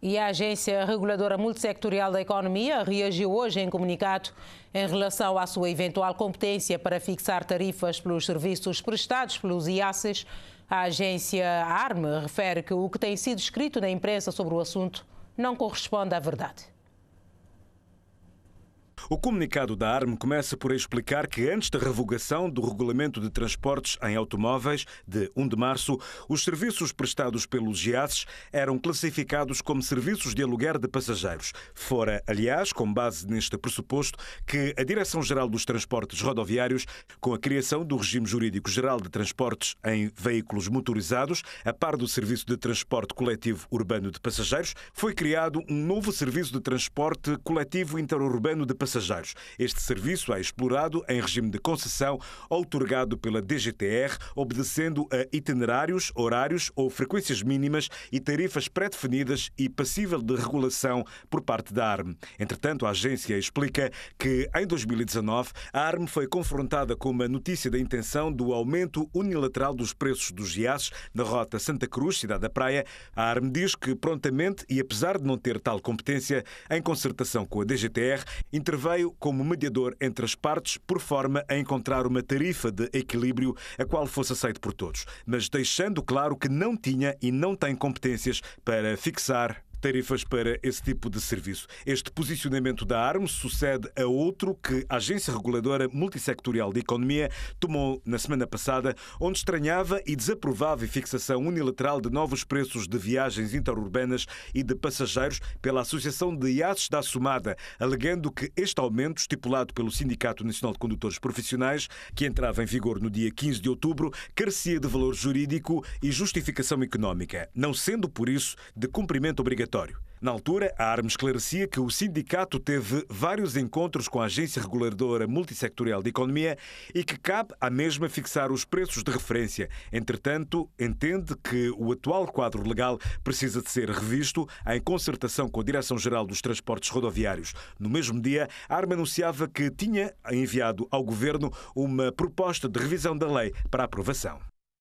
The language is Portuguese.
E a Agência Reguladora Multissectorial da Economia reagiu hoje em comunicado em relação à sua eventual competência para fixar tarifas pelos serviços prestados pelos IACES. A agência ARME refere que o que tem sido escrito na imprensa sobre o assunto não corresponde à verdade. O comunicado da ARM começa por explicar que, antes da revogação do Regulamento de Transportes em Automóveis, de 1 de março, os serviços prestados pelos IASES eram classificados como serviços de aluguer de passageiros. Fora, aliás, com base neste pressuposto, que a Direção-Geral dos Transportes Rodoviários, com a criação do Regime Jurídico Geral de Transportes em Veículos Motorizados, a par do Serviço de Transporte Coletivo Urbano de Passageiros, foi criado um novo Serviço de Transporte Coletivo Interurbano de Passageiros passageiros. Este serviço é explorado em regime de concessão, outorgado pela DGTR, obedecendo a itinerários, horários ou frequências mínimas e tarifas pré-definidas e passível de regulação por parte da ARM. Entretanto, a agência explica que, em 2019, a ARM foi confrontada com uma notícia da intenção do aumento unilateral dos preços dos iaços na rota Santa Cruz, Cidade da Praia. A ARM diz que prontamente, e apesar de não ter tal competência, em concertação com a DGTR, intervém veio como mediador entre as partes, por forma a encontrar uma tarifa de equilíbrio a qual fosse aceito por todos, mas deixando claro que não tinha e não tem competências para fixar tarifas para esse tipo de serviço. Este posicionamento da arma sucede a outro que a Agência Reguladora Multissectorial de Economia tomou na semana passada, onde estranhava e desaprovava a fixação unilateral de novos preços de viagens interurbanas e de passageiros pela Associação de IASES da Somada, alegando que este aumento, estipulado pelo Sindicato Nacional de Condutores Profissionais, que entrava em vigor no dia 15 de outubro, carecia de valor jurídico e justificação económica, não sendo por isso de cumprimento obrigatório obrigatório. Na altura, a ARM esclarecia que o sindicato teve vários encontros com a Agência Reguladora Multissectorial de Economia e que cabe à mesma fixar os preços de referência. Entretanto, entende que o atual quadro legal precisa de ser revisto em concertação com a Direção-Geral dos Transportes Rodoviários. No mesmo dia, a ARM anunciava que tinha enviado ao Governo uma proposta de revisão da lei para aprovação.